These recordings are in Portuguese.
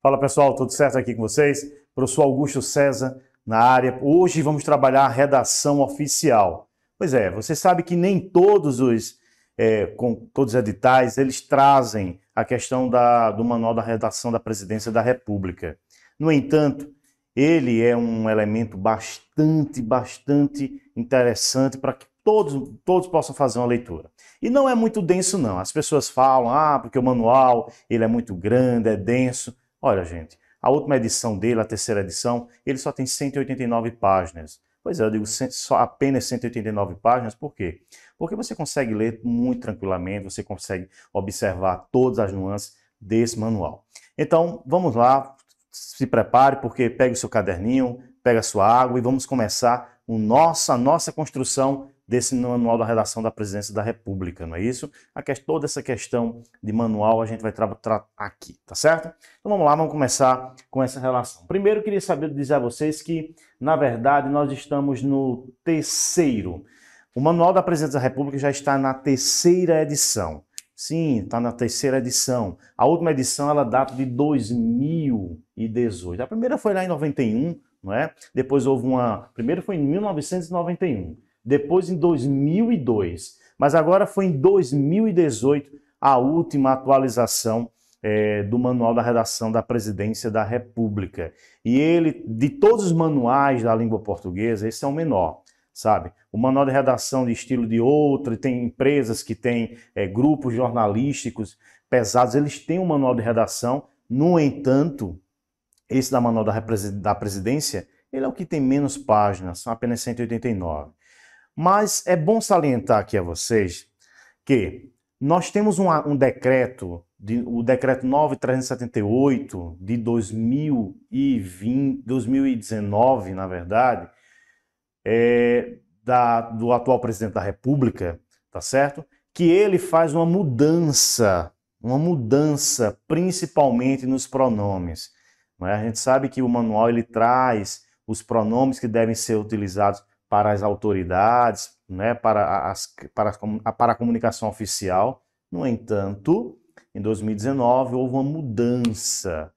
Fala pessoal, tudo certo aqui com vocês? Professor Augusto César na área. Hoje vamos trabalhar a redação oficial. Pois é, você sabe que nem todos os é, com todos os editais eles trazem a questão da, do manual da redação da Presidência da República. No entanto, ele é um elemento bastante, bastante interessante para que todos, todos possam fazer uma leitura. E não é muito denso não. As pessoas falam, ah, porque o manual ele é muito grande, é denso. Olha, gente, a última edição dele, a terceira edição, ele só tem 189 páginas. Pois é, eu digo só apenas 189 páginas, por quê? Porque você consegue ler muito tranquilamente, você consegue observar todas as nuances desse manual. Então, vamos lá, se prepare, porque pega o seu caderninho, pega a sua água e vamos começar o nosso, a nossa construção desse manual da redação da presidência da República, não é isso? A que, toda essa questão de manual a gente vai tratar aqui, tá certo? Então vamos lá, vamos começar com essa relação. Primeiro, queria saber dizer a vocês que, na verdade, nós estamos no terceiro. O Manual da Presidência da República já está na terceira edição. Sim, está na terceira edição. A última edição ela data de 2018. A primeira foi lá em 91, não é? Depois houve uma. Primeiro foi em 1991 depois em 2002, mas agora foi em 2018 a última atualização é, do Manual da Redação da Presidência da República. E ele, de todos os manuais da língua portuguesa, esse é o menor sabe? O manual de redação de estilo de outra, tem empresas que têm é, grupos jornalísticos pesados, eles têm um manual de redação, no entanto, esse da manual da, da presidência, ele é o que tem menos páginas, são apenas 189. Mas é bom salientar aqui a vocês que nós temos um, um decreto, de, o decreto 9378 de 2020, 2019, na verdade, é, da, do atual presidente da República, tá certo? Que ele faz uma mudança, uma mudança principalmente nos pronomes. É? A gente sabe que o manual ele traz os pronomes que devem ser utilizados para as autoridades, né, para, as, para, a, para a comunicação oficial. No entanto, em 2019 houve uma mudança.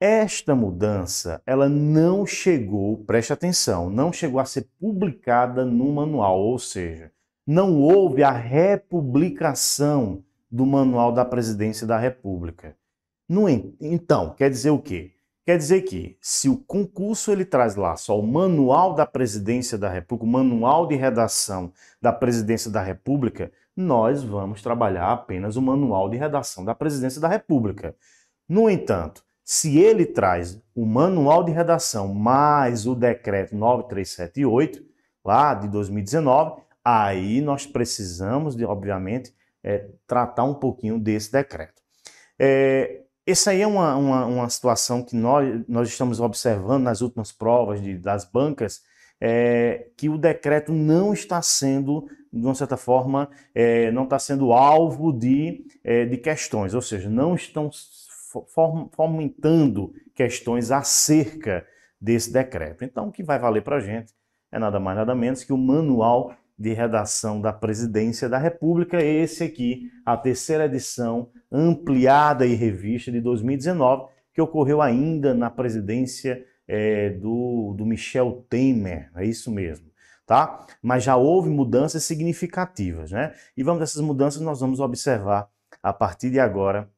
Esta mudança, ela não chegou, preste atenção, não chegou a ser publicada no manual, ou seja, não houve a republicação do manual da Presidência da República. No, então, quer dizer o quê? Quer dizer que, se o concurso ele traz lá só o manual da presidência da República, o manual de redação da presidência da República, nós vamos trabalhar apenas o manual de redação da presidência da República. No entanto, se ele traz o manual de redação mais o decreto 9378, lá de 2019, aí nós precisamos, de, obviamente, é, tratar um pouquinho desse decreto. É, essa aí é uma, uma, uma, situação que nós, nós estamos observando nas últimas provas de, das bancas, é, que o decreto não está sendo, de uma certa forma, é, não está sendo alvo de, é, de questões, ou seja, não estão fomentando questões acerca desse decreto. Então, o que vai valer para a gente é nada mais, nada menos que o manual de redação da Presidência da República, esse aqui, a terceira edição ampliada e revista de 2019, que ocorreu ainda na presidência é, do, do Michel Temer, é isso mesmo, tá? Mas já houve mudanças significativas, né? E vamos essas mudanças nós vamos observar a partir de agora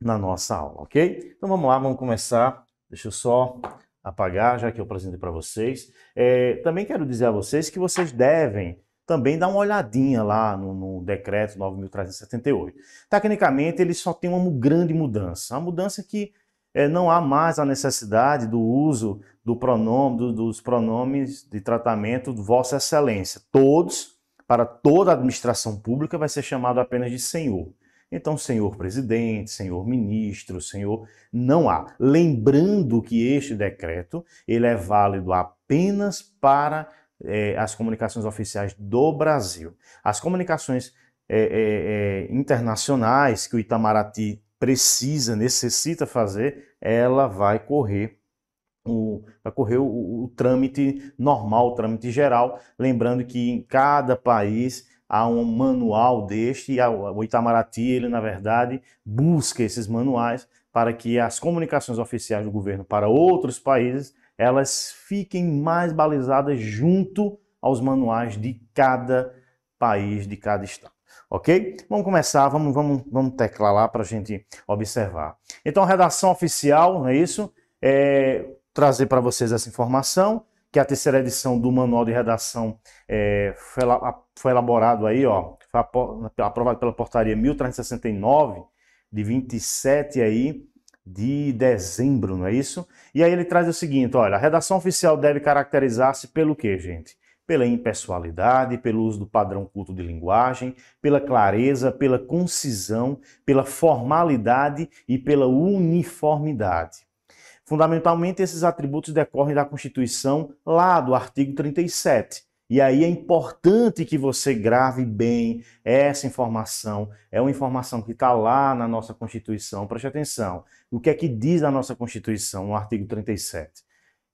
na nossa aula, ok? Então vamos lá, vamos começar. Deixa eu só apagar, já que eu apresentei para vocês. É, também quero dizer a vocês que vocês devem também dá uma olhadinha lá no, no decreto 9.378. Tecnicamente, ele só tem uma grande mudança. A mudança é que é, não há mais a necessidade do uso do pronome, do, dos pronomes de tratamento Vossa Excelência. Todos, para toda a administração pública, vai ser chamado apenas de senhor. Então, senhor presidente, senhor ministro, senhor, não há. Lembrando que este decreto ele é válido apenas para é, as comunicações oficiais do Brasil. As comunicações é, é, é, internacionais que o Itamaraty precisa, necessita fazer, ela vai correr o, vai correr o, o, o, trâmite normal, o trâmite geral. Lembrando que em cada país há um manual deste e a, o Itamaraty, ele, na verdade, busca esses manuais para que as comunicações oficiais do governo para outros países elas fiquem mais balizadas junto aos manuais de cada país, de cada estado. Ok? Vamos começar, vamos, vamos, vamos teclar lá para a gente observar. Então, redação oficial, não é isso? É, trazer para vocês essa informação, que é a terceira edição do Manual de Redação é, foi, foi elaborado aí, ó, foi aprovado pela portaria 1369, de 27 aí, de dezembro, não é isso? E aí ele traz o seguinte, olha, a redação oficial deve caracterizar-se pelo quê, gente? Pela impessoalidade, pelo uso do padrão culto de linguagem, pela clareza, pela concisão, pela formalidade e pela uniformidade. Fundamentalmente, esses atributos decorrem da Constituição lá do artigo 37, e aí é importante que você grave bem essa informação. É uma informação que está lá na nossa Constituição. Preste atenção. O que é que diz a nossa Constituição, no artigo 37?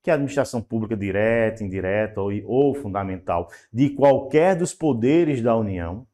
Que a administração pública direta, indireta ou, ou fundamental de qualquer dos poderes da União,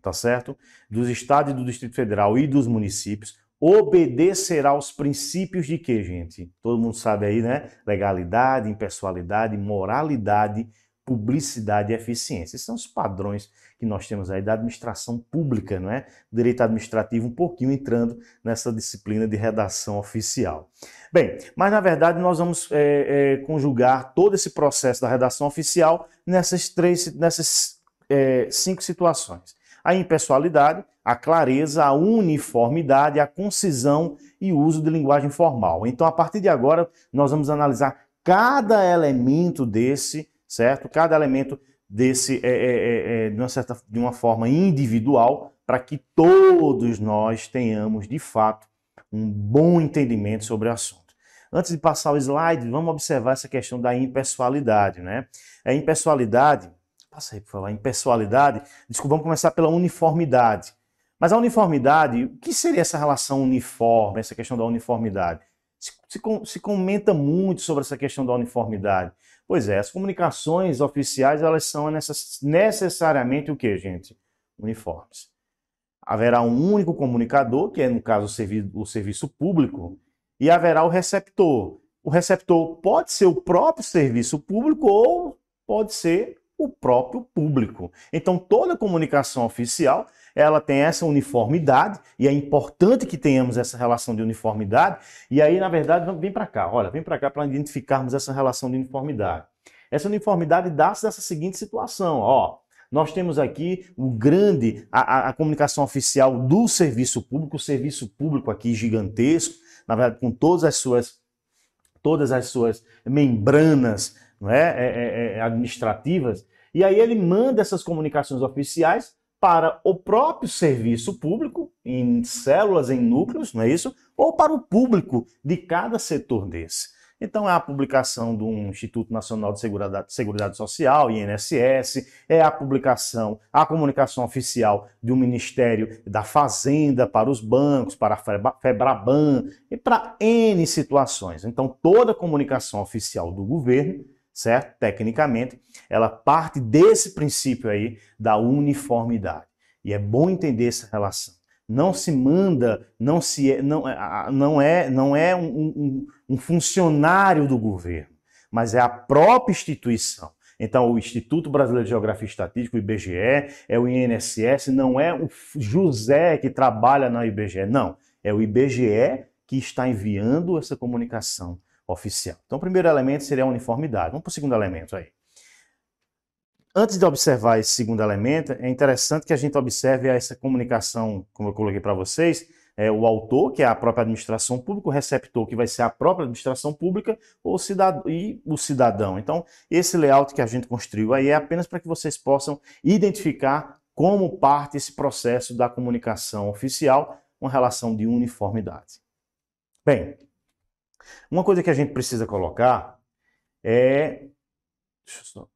tá certo? Dos estados e do Distrito Federal e dos municípios, obedecerá aos princípios de quê, gente? Todo mundo sabe aí, né? Legalidade, impessoalidade, moralidade publicidade e eficiência. Esses são os padrões que nós temos aí da administração pública, não é? Direito administrativo um pouquinho entrando nessa disciplina de redação oficial. Bem, mas na verdade nós vamos é, é, conjugar todo esse processo da redação oficial nessas três, nessas é, cinco situações: a impessoalidade, a clareza, a uniformidade, a concisão e o uso de linguagem formal. Então, a partir de agora, nós vamos analisar cada elemento desse certo? Cada elemento desse, é, é, é, é, de, uma certa, de uma forma individual, para que todos nós tenhamos, de fato, um bom entendimento sobre o assunto. Antes de passar o slide, vamos observar essa questão da impessoalidade, né? A impessoalidade, passa aí por falar impessoalidade, desculpa, vamos começar pela uniformidade. Mas a uniformidade, o que seria essa relação uniforme, essa questão da uniformidade? Se, se, se comenta muito sobre essa questão da uniformidade. Pois é, as comunicações oficiais, elas são necessariamente o que, gente? Uniformes. Haverá um único comunicador, que é, no caso, o, servi o serviço público, e haverá o receptor. O receptor pode ser o próprio serviço público ou pode ser o próprio público. Então, toda comunicação oficial ela tem essa uniformidade, e é importante que tenhamos essa relação de uniformidade, e aí, na verdade, vem para cá, olha, vem para cá para identificarmos essa relação de uniformidade. Essa uniformidade dá-se dessa seguinte situação, ó, nós temos aqui o grande, a, a, comunicação oficial do serviço público, o serviço público aqui gigantesco, na verdade, com todas as suas, todas as suas membranas não é? é, é, é administrativas, e aí ele manda essas comunicações oficiais para o próprio serviço público, em células, em núcleos, não é isso? Ou para o público de cada setor desse. Então, é a publicação do Instituto Nacional de Seguridade, Social, INSS, é a publicação, a comunicação oficial do Ministério da Fazenda para os bancos, para a Febraban e para N situações. Então, toda a comunicação oficial do governo certo? Tecnicamente, ela parte desse princípio aí da uniformidade. E é bom entender essa relação. Não se manda, não se é, não, não é não é um, um, um funcionário do governo, mas é a própria instituição. Então, o Instituto Brasileiro de Geografia e Estatística, o IBGE, é o INSS, não é o José que trabalha na IBGE, não. É o IBGE que está enviando essa comunicação oficial. Então, o primeiro elemento seria a uniformidade. Vamos para o segundo elemento aí. Antes de observar esse segundo elemento, é interessante que a gente observe essa comunicação, como eu coloquei para vocês, é o autor, que é a própria administração pública, o receptor, que vai ser a própria administração pública, ou cidadão, e o cidadão. Então, esse layout que a gente construiu aí é apenas para que vocês possam identificar como parte esse processo da comunicação oficial com relação de uniformidade. Bem, uma coisa que a gente precisa colocar é. Deixa eu só.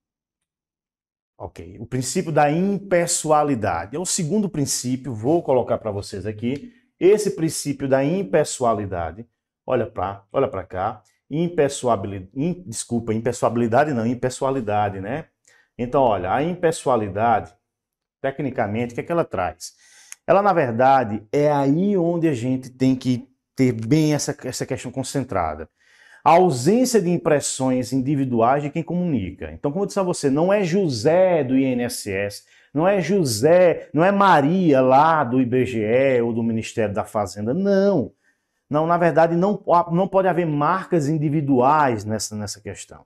Ok. O princípio da impessoalidade. É o segundo princípio, vou colocar para vocês aqui. Esse princípio da impessoalidade. Olha para olha para cá. Impessoabilidade. In, desculpa, impessoabilidade não, impessoalidade, né? Então, olha, a impessoalidade, tecnicamente, o que, é que ela traz? Ela, na verdade, é aí onde a gente tem que ter bem essa, essa questão concentrada. A ausência de impressões individuais de quem comunica. Então, como eu disse a você, não é José do INSS, não é José, não é Maria lá do IBGE ou do Ministério da Fazenda, não. Não, na verdade, não, não pode haver marcas individuais nessa, nessa questão.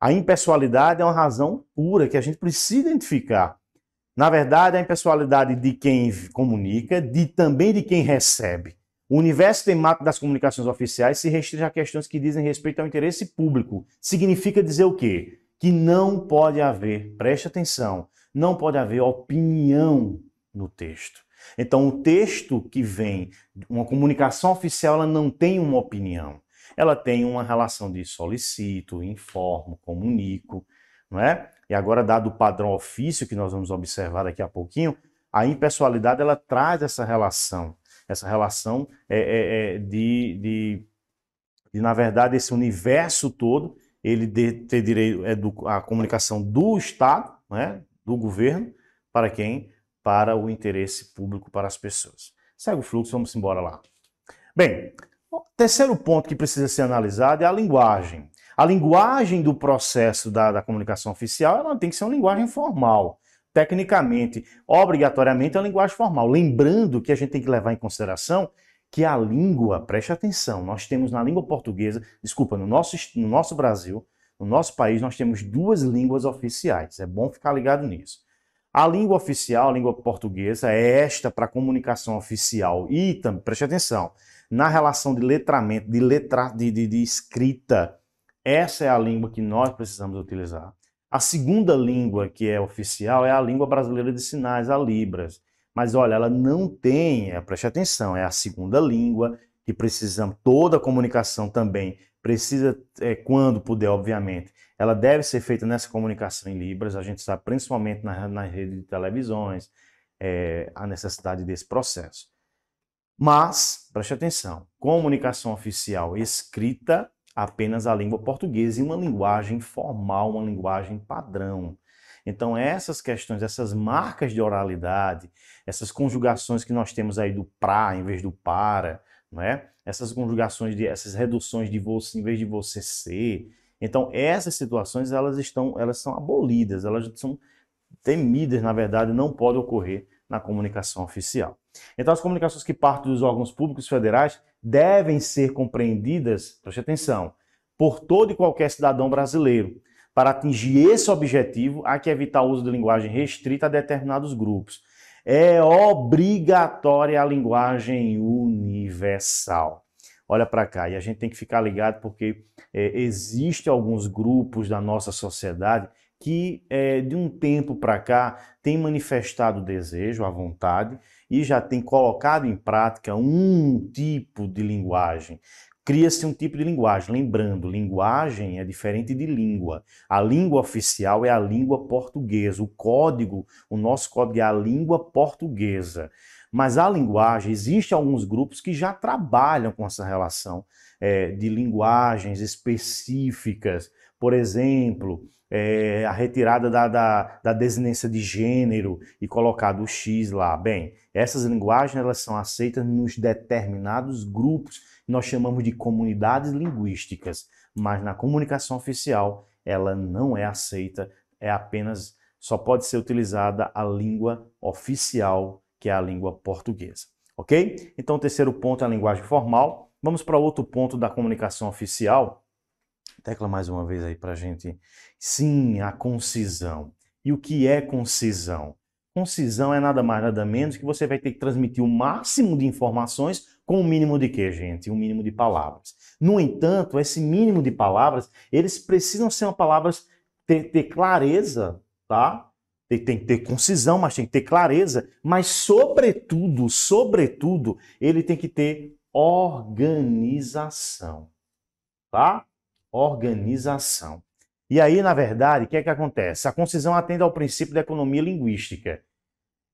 A impessoalidade é uma razão pura que a gente precisa identificar. Na verdade, a impessoalidade de quem comunica, de também de quem recebe. O universo temático das comunicações oficiais se restringe a questões que dizem respeito ao interesse público. Significa dizer o quê? Que não pode haver, preste atenção, não pode haver opinião no texto. Então, o texto que vem, uma comunicação oficial, ela não tem uma opinião. Ela tem uma relação de solicito, informo, comunico, não é? E agora, dado o padrão ofício que nós vamos observar daqui a pouquinho, a impessoalidade ela traz essa relação essa relação é, é, é, de, de, de, na verdade, esse universo todo, ele de, ter direito é do, a comunicação do Estado, né, do governo, para quem? Para o interesse público, para as pessoas. Segue o fluxo, vamos embora lá. Bem, o terceiro ponto que precisa ser analisado é a linguagem. A linguagem do processo da, da comunicação oficial ela tem que ser uma linguagem formal tecnicamente, obrigatoriamente, é uma linguagem formal. Lembrando que a gente tem que levar em consideração que a língua, preste atenção, nós temos na língua portuguesa, desculpa, no nosso, no nosso Brasil, no nosso país, nós temos duas línguas oficiais. É bom ficar ligado nisso. A língua oficial, a língua portuguesa, é esta para comunicação oficial. E também, preste atenção, na relação de letramento, de, letra, de, de, de escrita, essa é a língua que nós precisamos utilizar. A segunda língua que é oficial é a língua brasileira de sinais, a Libras. Mas olha, ela não tem, é, preste atenção, é a segunda língua que precisamos, toda a comunicação também precisa, é, quando puder, obviamente, ela deve ser feita nessa comunicação em Libras, a gente sabe principalmente na, na rede de televisões é, a necessidade desse processo. Mas, preste atenção, comunicação oficial escrita apenas a língua portuguesa e uma linguagem formal, uma linguagem padrão. Então, essas questões, essas marcas de oralidade, essas conjugações que nós temos aí do pra em vez do para, né? essas conjugações, de, essas reduções de você em vez de você ser. Então, essas situações elas estão, elas são abolidas, elas são temidas, na verdade, não pode ocorrer na comunicação oficial. Então, as comunicações que partem dos órgãos públicos federais devem ser compreendidas, preste atenção, por todo e qualquer cidadão brasileiro. Para atingir esse objetivo, há que evitar o uso de linguagem restrita a determinados grupos. É obrigatória a linguagem universal. Olha para cá, e a gente tem que ficar ligado porque é, existe alguns grupos da nossa sociedade que é, de um tempo para cá tem manifestado o desejo, a vontade e já tem colocado em prática um tipo de linguagem. Cria-se um tipo de linguagem. Lembrando, linguagem é diferente de língua. A língua oficial é a língua portuguesa. O código, o nosso código é a língua portuguesa. Mas a linguagem, existem alguns grupos que já trabalham com essa relação é, de linguagens específicas por exemplo, é, a retirada da, da, da desinência de gênero e colocado o X lá. Bem, essas linguagens elas são aceitas nos determinados grupos nós chamamos de comunidades linguísticas, mas na comunicação oficial ela não é aceita, é apenas só pode ser utilizada a língua oficial, que é a língua portuguesa. Ok? Então, o terceiro ponto é a linguagem formal. Vamos para outro ponto da comunicação oficial, Tecla mais uma vez aí para a gente. Sim, a concisão. E o que é concisão? Concisão é nada mais, nada menos que você vai ter que transmitir o máximo de informações com o mínimo de quê, gente? o mínimo de palavras. No entanto, esse mínimo de palavras, eles precisam ser palavras ter, ter clareza, tá? Tem, tem que ter concisão, mas tem que ter clareza. Mas, sobretudo, sobretudo, ele tem que ter organização, tá? organização. E aí, na verdade, o que é que acontece? A concisão atende ao princípio da economia linguística.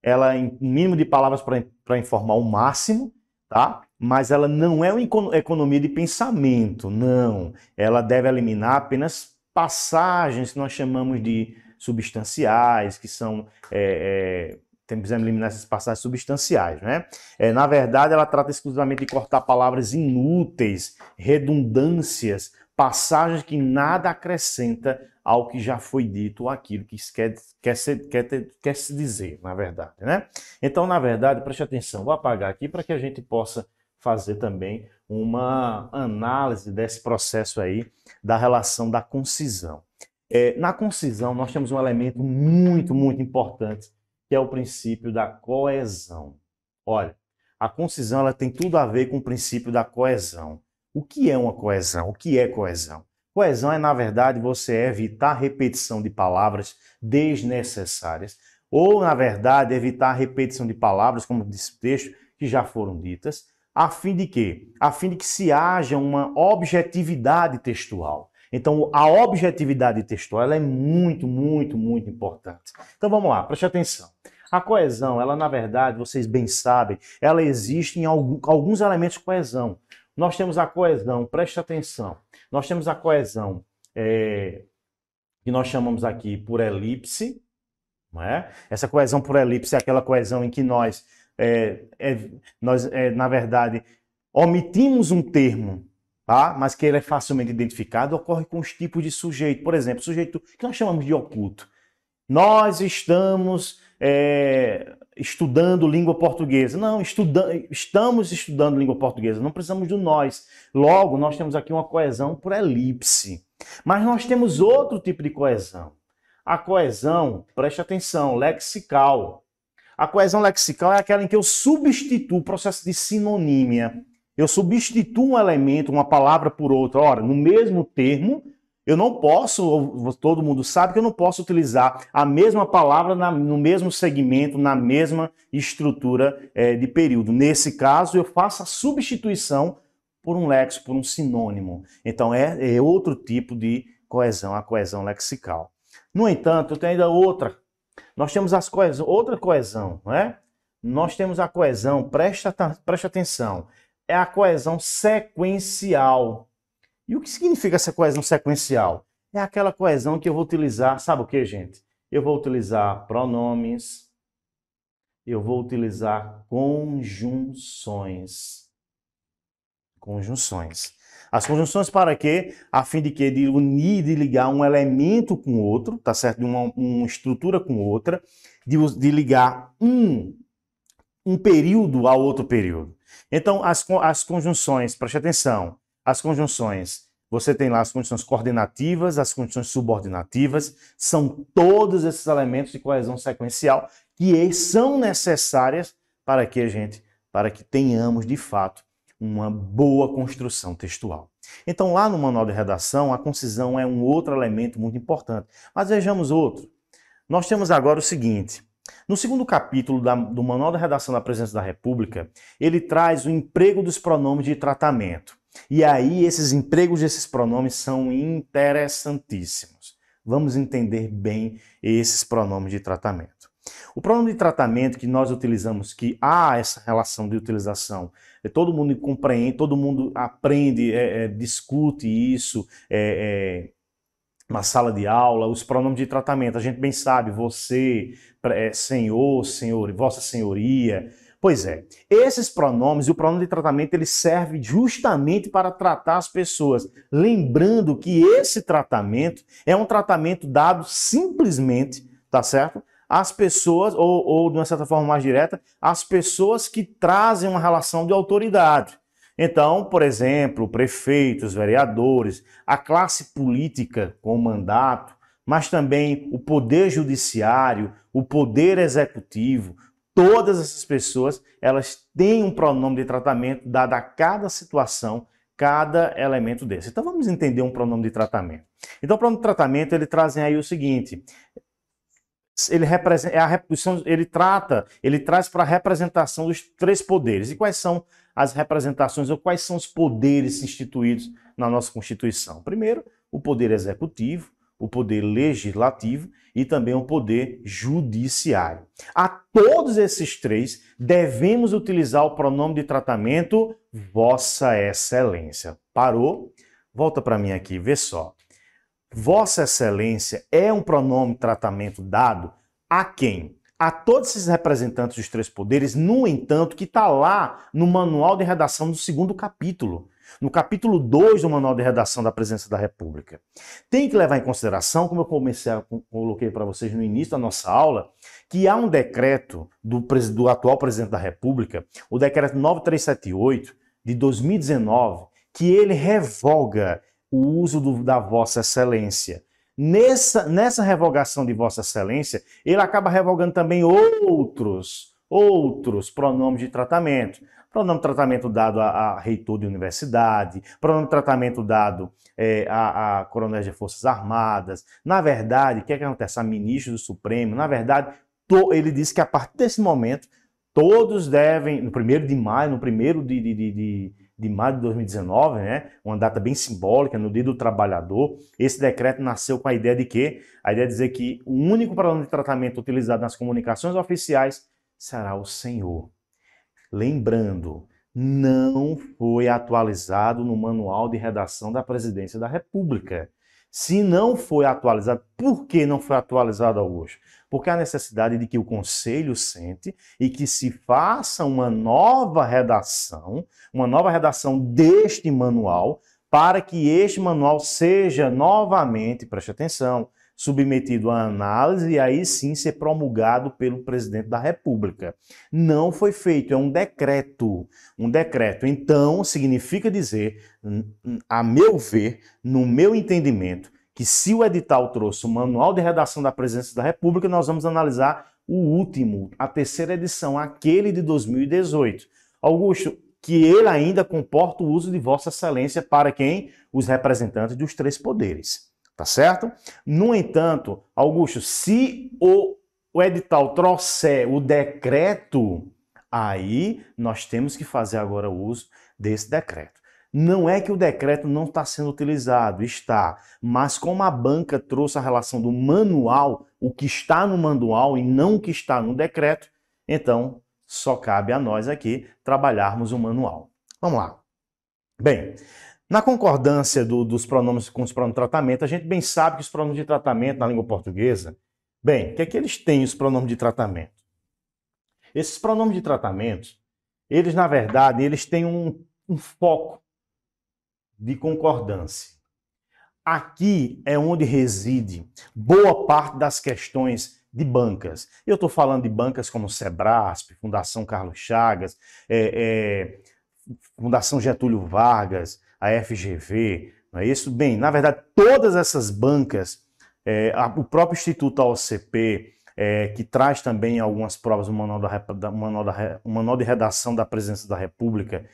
Ela é um mínimo de palavras para informar o máximo, tá? Mas ela não é uma economia de pensamento, não. Ela deve eliminar apenas passagens que nós chamamos de substanciais, que são. É, é, temos que eliminar essas passagens substanciais, né? É, na verdade, ela trata exclusivamente de cortar palavras inúteis, redundâncias passagem que nada acrescenta ao que já foi dito, ou aquilo que quer, quer, ser, quer, ter, quer se dizer, na verdade. Né? Então, na verdade, preste atenção, vou apagar aqui para que a gente possa fazer também uma análise desse processo aí da relação da concisão. É, na concisão, nós temos um elemento muito, muito importante, que é o princípio da coesão. Olha, a concisão ela tem tudo a ver com o princípio da coesão. O que é uma coesão? O que é coesão? Coesão é, na verdade, você evitar repetição de palavras desnecessárias, ou, na verdade, evitar repetição de palavras, como disse o texto, que já foram ditas, a fim de quê? A fim de que se haja uma objetividade textual. Então, a objetividade textual é muito, muito, muito importante. Então, vamos lá, preste atenção. A coesão, ela na verdade, vocês bem sabem, ela existe em alguns elementos de coesão. Nós temos a coesão, preste atenção, nós temos a coesão é, que nós chamamos aqui por elipse, não é? Essa coesão por elipse é aquela coesão em que nós, é, é, nós é, na verdade, omitimos um termo tá? mas que ele é facilmente identificado, ocorre com os tipos de sujeito. Por exemplo, sujeito que nós chamamos de oculto. Nós estamos é, estudando língua portuguesa. Não, estuda estamos estudando língua portuguesa, não precisamos do nós. Logo, nós temos aqui uma coesão por elipse. Mas nós temos outro tipo de coesão. A coesão, preste atenção, lexical. A coesão lexical é aquela em que eu substituo o processo de sinonímia. Eu substituo um elemento, uma palavra por outra. Ora, no mesmo termo, eu não posso, todo mundo sabe que eu não posso utilizar a mesma palavra na, no mesmo segmento, na mesma estrutura é, de período. Nesse caso, eu faço a substituição por um lexo, por um sinônimo. Então, é, é outro tipo de coesão, a coesão lexical. No entanto, tem ainda outra. Nós temos as coesão, outra coesão, não é? Nós temos a coesão, presta, presta atenção, é a coesão sequencial. E o que significa essa coesão sequencial? É aquela coesão que eu vou utilizar, sabe o que, gente? Eu vou utilizar pronomes, eu vou utilizar conjunções. Conjunções. As conjunções para quê? A fim de quê? De unir, de ligar um elemento com outro, tá certo? De uma, uma estrutura com outra, de, de ligar um, um período ao outro período. Então, as, as conjunções, preste atenção, as conjunções, você tem lá as condições coordenativas, as condições subordinativas, são todos esses elementos de coesão sequencial que é, são necessárias para que a gente, para que tenhamos de fato uma boa construção textual. Então, lá no manual de redação, a concisão é um outro elemento muito importante. Mas vejamos outro. Nós temos agora o seguinte: no segundo capítulo da, do Manual de Redação da Presidência da República, ele traz o emprego dos pronomes de tratamento. E aí esses empregos desses pronomes são interessantíssimos. Vamos entender bem esses pronomes de tratamento. O pronome de tratamento que nós utilizamos, que há essa relação de utilização, é todo mundo compreende, todo mundo aprende, é, é, discute isso, é, é, na sala de aula, os pronomes de tratamento. A gente bem sabe, você, é, senhor, senhor, vossa senhoria, Pois é, esses pronomes, e o pronome de tratamento, ele serve justamente para tratar as pessoas. Lembrando que esse tratamento é um tratamento dado simplesmente, tá certo? Às pessoas, ou, ou de uma certa forma mais direta, às pessoas que trazem uma relação de autoridade. Então, por exemplo, prefeitos, vereadores, a classe política com mandato, mas também o poder judiciário, o poder executivo, todas essas pessoas elas têm um pronome de tratamento dado a cada situação, cada elemento desse. Então vamos entender um pronome de tratamento. Então o pronome de tratamento ele trazem aí o seguinte: ele representa, é a ele trata, ele traz para a representação dos três poderes. E quais são as representações ou quais são os poderes instituídos na nossa Constituição? Primeiro, o poder executivo, o poder legislativo e também o poder judiciário. A todos esses três devemos utilizar o pronome de tratamento Vossa Excelência. Parou? Volta para mim aqui, vê só. Vossa Excelência é um pronome de tratamento dado a quem? a todos esses representantes dos três poderes, no entanto, que está lá no manual de redação do segundo capítulo no capítulo 2 do Manual de Redação da Presença da República. Tem que levar em consideração, como eu comecei a, coloquei para vocês no início da nossa aula, que há um decreto do, do atual presidente da República, o decreto 9378 de 2019, que ele revoga o uso do, da Vossa Excelência. Nessa, nessa revogação de Vossa Excelência, ele acaba revogando também outros outros pronomes de tratamento. Pronome tratamento dado a, a reitor de universidade, pronome tratamento dado é, a, a coronéis de Forças Armadas. Na verdade, o que, é que acontece? A ministro do Supremo, na verdade, to, ele disse que a partir desse momento, todos devem, no primeiro de maio, no primeiro de, de, de, de de maio de 2019, né? uma data bem simbólica, no Dia do Trabalhador. Esse decreto nasceu com a ideia de quê? A ideia de é dizer que o único pronome de tratamento utilizado nas comunicações oficiais será o Senhor. Lembrando, não foi atualizado no manual de redação da Presidência da República. Se não foi atualizado, por que não foi atualizado hoje? Porque a necessidade de que o Conselho sente e que se faça uma nova redação, uma nova redação deste manual, para que este manual seja novamente, preste atenção, submetido à análise e aí sim ser promulgado pelo presidente da República. Não foi feito, é um decreto, um decreto. Então, significa dizer, a meu ver, no meu entendimento, que se o edital trouxe o manual de redação da presidência da República, nós vamos analisar o último, a terceira edição, aquele de 2018. Augusto, que ele ainda comporta o uso de Vossa Excelência para quem? Os representantes dos três poderes tá certo? No entanto, Augusto, se o, o edital trouxer o decreto, aí nós temos que fazer agora o uso desse decreto. Não é que o decreto não está sendo utilizado, está, mas como a banca trouxe a relação do manual, o que está no manual e não o que está no decreto, então só cabe a nós aqui trabalharmos o manual. Vamos lá. Bem, na concordância do, dos pronomes com os pronomes de tratamento, a gente bem sabe que os pronomes de tratamento na língua portuguesa, bem, o que é que eles têm os pronomes de tratamento? Esses pronomes de tratamento, eles na verdade, eles têm um, um foco de concordância. Aqui é onde reside boa parte das questões de bancas. Eu estou falando de bancas como Sebrasp, Fundação Carlos Chagas, é, é, Fundação Getúlio Vargas, a FGV, não é isso? Bem, na verdade, todas essas bancas, é, a, o próprio Instituto AOCP, é, que traz também algumas provas, o manual, da, da, manual, de redação da presença da República,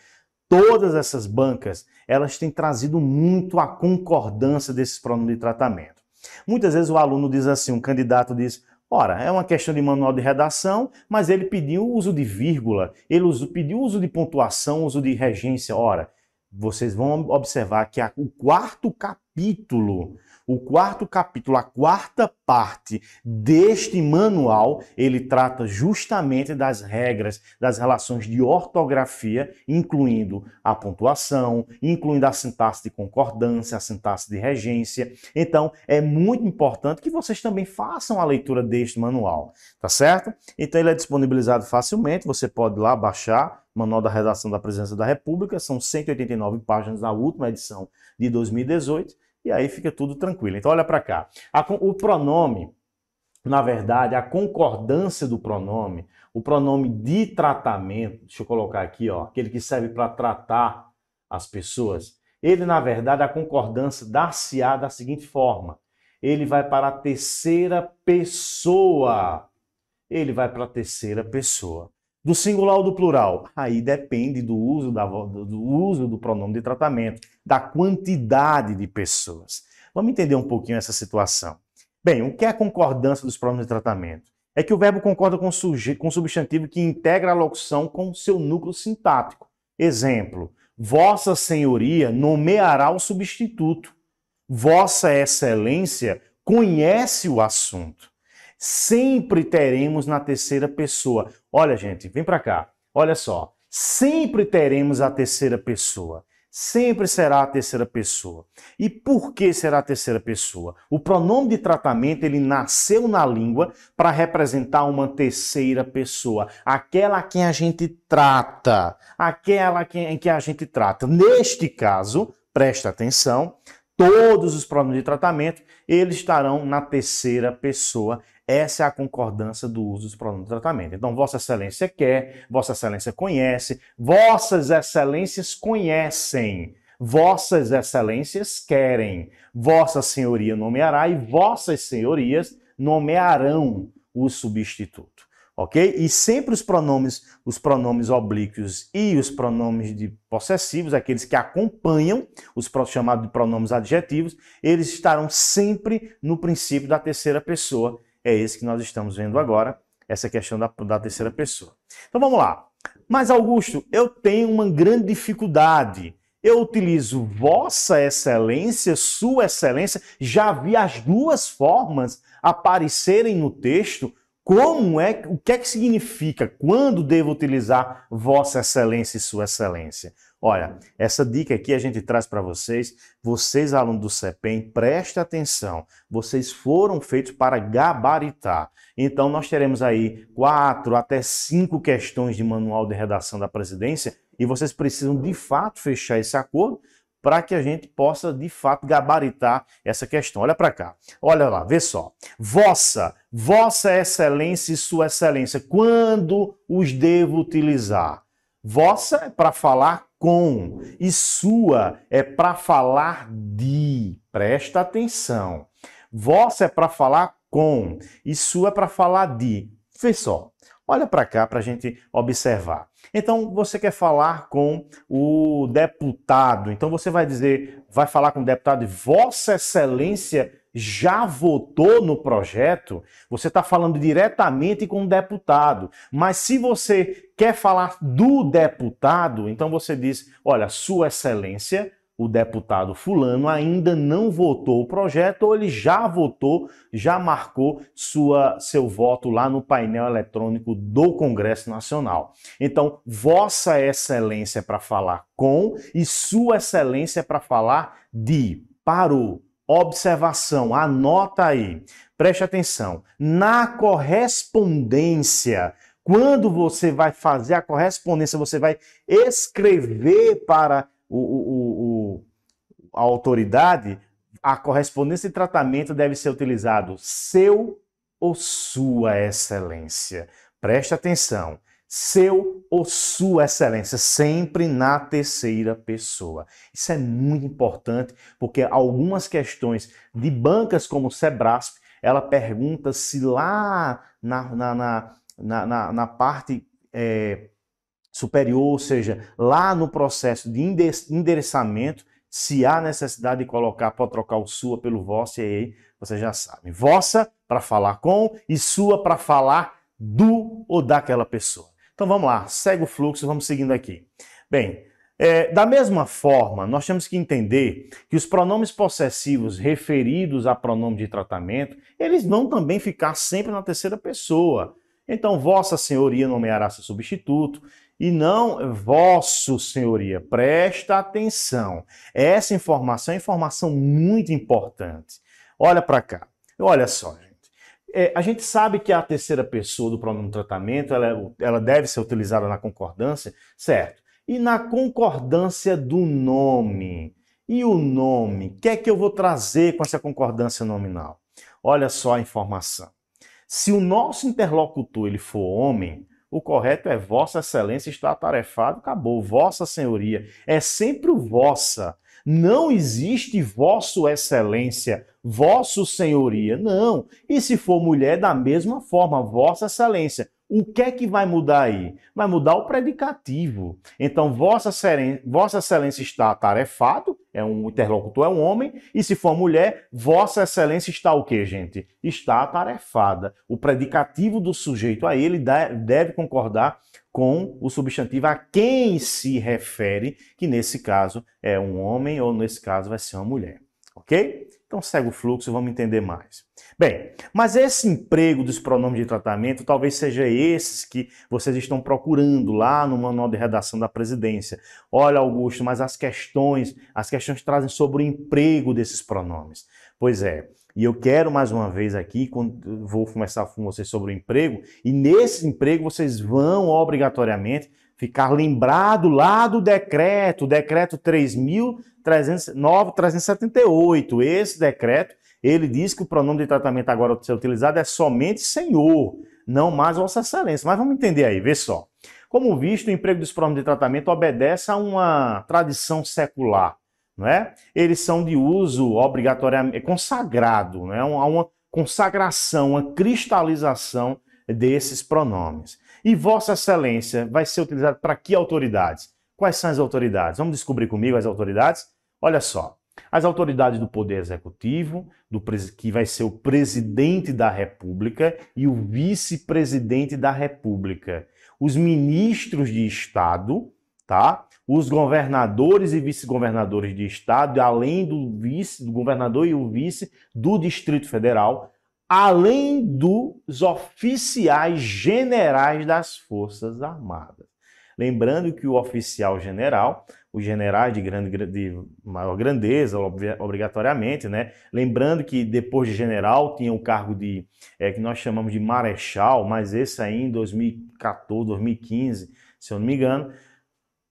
todas essas bancas, elas têm trazido muito a concordância desses pronomes de tratamento. Muitas vezes o aluno diz assim, um candidato diz, Ora, é uma questão de manual de redação, mas ele pediu o uso de vírgula, ele pediu o uso de pontuação, uso de regência. Ora, vocês vão observar que a, o quarto capítulo capítulo, o quarto capítulo, a quarta parte deste manual, ele trata justamente das regras, das relações de ortografia, incluindo a pontuação, incluindo a sintaxe de concordância, a sintaxe de regência. Então, é muito importante que vocês também façam a leitura deste manual, tá certo? Então, ele é disponibilizado facilmente, você pode ir lá baixar, Manual da Redação da Presidência da República, são 189 páginas da última edição de 2018 e aí fica tudo tranquilo. Então olha para cá. o pronome, na verdade, a concordância do pronome, o pronome de tratamento, deixa eu colocar aqui, ó, aquele que serve para tratar as pessoas, ele na verdade a concordância dá se á da seguinte forma: ele vai para a terceira pessoa. Ele vai para a terceira pessoa. Do singular ou do plural? Aí depende do uso, da, do uso do pronome de tratamento, da quantidade de pessoas. Vamos entender um pouquinho essa situação. Bem, o que é a concordância dos pronomes de tratamento? É que o verbo concorda com, com o substantivo que integra a locução com seu núcleo sintático. Exemplo, Vossa Senhoria nomeará o substituto. Vossa Excelência conhece o assunto. Sempre teremos na terceira pessoa Olha, gente, vem para cá. Olha só. Sempre teremos a terceira pessoa. Sempre será a terceira pessoa. E por que será a terceira pessoa? O pronome de tratamento ele nasceu na língua para representar uma terceira pessoa, aquela a quem a gente trata, aquela em que a gente trata. Neste caso, presta atenção, todos os pronomes de tratamento, eles estarão na terceira pessoa essa é a concordância do uso dos pronomes de tratamento. Então, Vossa Excelência quer, Vossa Excelência conhece, Vossas Excelências conhecem, Vossas Excelências querem, Vossa Senhoria nomeará e Vossas Senhorias nomearão o substituto, ok? E sempre os pronomes, os pronomes oblíquos e os pronomes de possessivos, aqueles que acompanham os chamados de pronomes adjetivos, eles estarão sempre no princípio da terceira pessoa é esse que nós estamos vendo agora, essa questão da, da terceira pessoa. Então vamos lá. Mas Augusto, eu tenho uma grande dificuldade. Eu utilizo vossa excelência, sua excelência, já vi as duas formas aparecerem no texto. Como é, o que é que significa? Quando devo utilizar vossa excelência e sua excelência? Olha, essa dica aqui a gente traz para vocês. Vocês, alunos do CEPEM, preste atenção. Vocês foram feitos para gabaritar. Então, nós teremos aí quatro até cinco questões de manual de redação da presidência e vocês precisam, de fato, fechar esse acordo para que a gente possa, de fato, gabaritar essa questão. Olha para cá. Olha lá, vê só. Vossa, vossa excelência e sua excelência, quando os devo utilizar? Vossa é para falar com e sua é para falar de. Presta atenção. Vossa é para falar com e sua é para falar de. Vê só. Olha para cá para a gente observar. Então você quer falar com o deputado. Então você vai dizer, vai falar com o deputado, Vossa Excelência já votou no projeto, você está falando diretamente com o deputado. Mas se você quer falar do deputado, então você diz: olha, Sua Excelência o deputado fulano ainda não votou o projeto ou ele já votou, já marcou sua, seu voto lá no painel eletrônico do Congresso Nacional. Então, Vossa Excelência é para falar com e Sua Excelência é para falar de. Parou. Observação, anota aí. Preste atenção. Na correspondência quando você vai fazer a correspondência, você vai escrever para o, o, o, a autoridade, a correspondência de tratamento deve ser utilizado seu ou sua excelência. Preste atenção. Seu ou sua excelência, sempre na terceira pessoa. Isso é muito importante, porque algumas questões de bancas como o Sebrasp, ela pergunta se lá na, na, na, na, na parte é, superior, ou seja, lá no processo de endereçamento, se há necessidade de colocar, pode trocar o sua pelo vossa, e aí você já sabe. Vossa para falar com e sua para falar do ou daquela pessoa. Então vamos lá, segue o fluxo, vamos seguindo aqui. Bem, é, da mesma forma, nós temos que entender que os pronomes possessivos referidos a pronome de tratamento, eles vão também ficar sempre na terceira pessoa. Então, Vossa Senhoria nomeará seu substituto, e não vosso senhoria. Presta atenção. Essa informação é informação muito importante. Olha para cá. Olha só, gente. É, a gente sabe que a terceira pessoa do pronome tratamento ela, é ela deve ser utilizada na concordância, certo? E na concordância do nome. E o nome? O que é que eu vou trazer com essa concordância nominal? Olha só a informação. Se o nosso interlocutor ele for homem, o correto é Vossa Excelência está atarefado, acabou. Vossa Senhoria. É sempre o vossa. Não existe Vossa Excelência, Vosso Senhoria. Não. E se for mulher, da mesma forma, Vossa Excelência. O que é que vai mudar aí? Vai mudar o predicativo. Então, Vossa Excelência, Vossa Excelência está atarefado, é um interlocutor, é um homem, e se for mulher, Vossa Excelência está o quê, gente? Está atarefada. O predicativo do sujeito aí, ele deve concordar com o substantivo a quem se refere, que nesse caso é um homem ou nesse caso vai ser uma mulher. Ok? Então segue o fluxo, vamos entender mais. Bem, mas esse emprego dos pronomes de tratamento talvez seja esses que vocês estão procurando lá no manual de redação da presidência. Olha, Augusto, mas as questões, as questões trazem sobre o emprego desses pronomes. Pois é, e eu quero mais uma vez aqui, vou começar com vocês sobre o emprego, e nesse emprego vocês vão obrigatoriamente ficar lembrado lá do decreto, decreto 3.378. Esse decreto ele diz que o pronome de tratamento agora a ser utilizado é somente senhor, não mais vossa excelência. Mas vamos entender aí, vê só. Como visto, o emprego dos pronomes de tratamento obedece a uma tradição secular, não é? Eles são de uso obrigatoriamente é consagrado, não é? Há uma consagração, uma cristalização desses pronomes. E Vossa Excelência vai ser utilizado para que autoridades? Quais são as autoridades? Vamos descobrir comigo as autoridades? Olha só. As autoridades do Poder Executivo, do, que vai ser o presidente da República e o vice-presidente da República. Os ministros de Estado, tá? Os governadores e vice-governadores de Estado, além do vice, do governador e o vice do Distrito Federal, além dos oficiais generais das Forças Armadas. Lembrando que o oficial general, os generais de, grande, de maior grandeza, obrigatoriamente, né? Lembrando que depois de general tinha o cargo de, é, que nós chamamos de marechal, mas esse aí em 2014, 2015, se eu não me engano,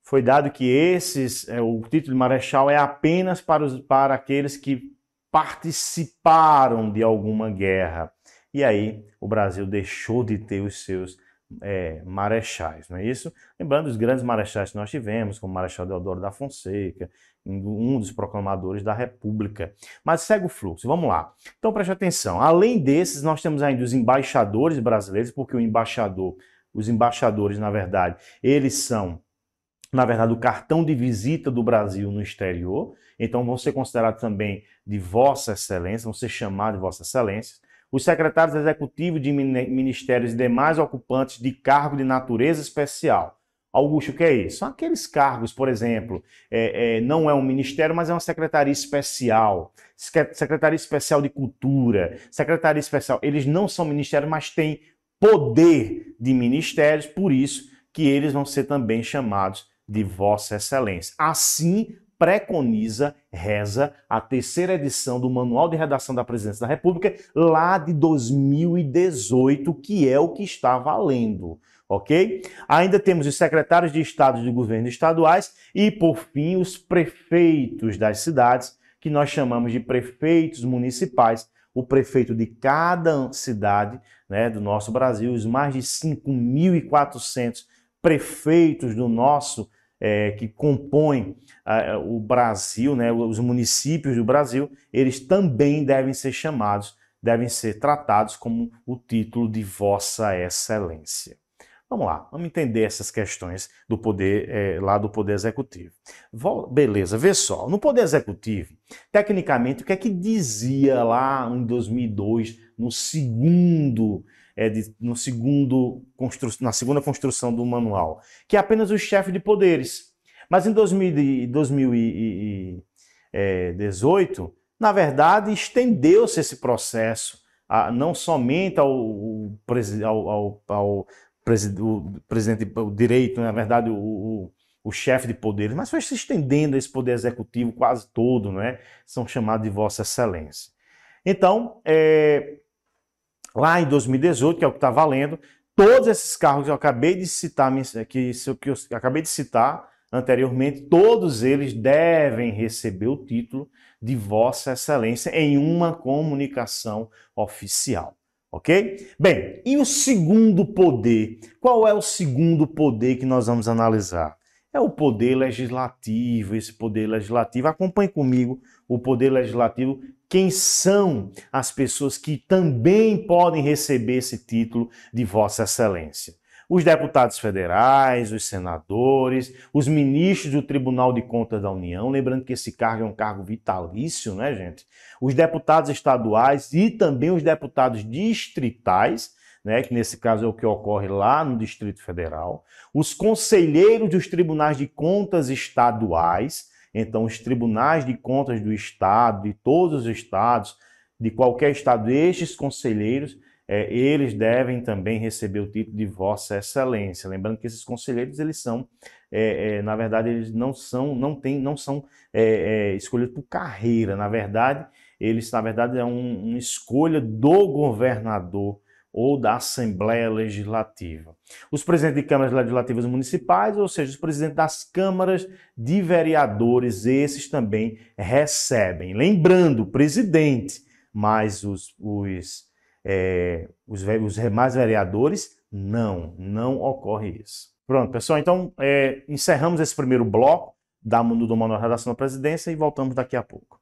foi dado que esses, é, o título de marechal é apenas para, os, para aqueles que participaram de alguma guerra. E aí o Brasil deixou de ter os seus é, marechais, não é isso? Lembrando os grandes marechais que nós tivemos, como o Marechal Deodoro da Fonseca, um dos proclamadores da República. Mas segue o fluxo, vamos lá. Então preste atenção. Além desses, nós temos ainda os embaixadores brasileiros, porque o embaixador, os embaixadores, na verdade, eles são, na verdade, o cartão de visita do Brasil no exterior. Então vão ser considerados também de Vossa Excelência, vão ser chamados de Vossa Excelência os secretários executivos de ministérios e demais ocupantes de cargo de natureza especial. Augusto, o que é isso? São aqueles cargos, por exemplo, é, é, não é um ministério, mas é uma secretaria especial, secretaria especial de cultura, secretaria especial. Eles não são ministérios, mas têm poder de ministérios, por isso que eles vão ser também chamados de Vossa Excelência. Assim preconiza, reza a terceira edição do Manual de Redação da Presidência da República, lá de 2018, que é o que está valendo. Ok? Ainda temos os secretários de Estado de governos estaduais e, por fim, os prefeitos das cidades, que nós chamamos de prefeitos municipais, o prefeito de cada cidade né, do nosso Brasil, os mais de 5.400 prefeitos do nosso Brasil é, que compõem a, o Brasil, né, os municípios do Brasil, eles também devem ser chamados, devem ser tratados como o título de Vossa Excelência. Vamos lá, vamos entender essas questões do poder é, lá do poder executivo. Beleza, vê só. No poder executivo, tecnicamente, o que é que dizia lá em 2002, no segundo é, de, no segundo na segunda construção do manual, que é apenas o chefe de poderes. Mas em 2018, eh, na verdade, estendeu-se esse processo a, não somente ao, ao, ao, ao o presidente, o direito, na verdade, o, o, o chefe de poderes, mas foi se estendendo esse poder executivo quase todo, não é? São chamados de Vossa Excelência. Então, é, lá em 2018, que é o que está valendo, todos esses carros que eu acabei de citar, que, que eu acabei de citar anteriormente, todos eles devem receber o título de Vossa Excelência em uma comunicação oficial. Ok? Bem, e o segundo poder? Qual é o segundo poder que nós vamos analisar? É o poder legislativo. Esse poder legislativo, acompanhe comigo o poder legislativo. Quem são as pessoas que também podem receber esse título de Vossa Excelência? os deputados federais, os senadores, os ministros do Tribunal de Contas da União, lembrando que esse cargo é um cargo vitalício, né, gente? Os deputados estaduais e também os deputados distritais, né, que nesse caso é o que ocorre lá no Distrito Federal, os conselheiros dos tribunais de contas estaduais, então os tribunais de contas do estado, de todos os estados, de qualquer estado, estes conselheiros é, eles devem também receber o título de Vossa Excelência. Lembrando que esses conselheiros, eles são, é, é, na verdade, eles não são, não tem, não são é, é, escolhidos por carreira. Na verdade, eles, na verdade, é um, uma escolha do governador ou da Assembleia Legislativa. Os presidentes de câmaras legislativas municipais, ou seja, os presidentes das câmaras de vereadores, esses também recebem. Lembrando, presidente, mas os, os é, os, os demais vereadores, não, não ocorre isso. Pronto, pessoal, então é, encerramos esse primeiro bloco da Mundo do Manual Redação da Presidência e voltamos daqui a pouco.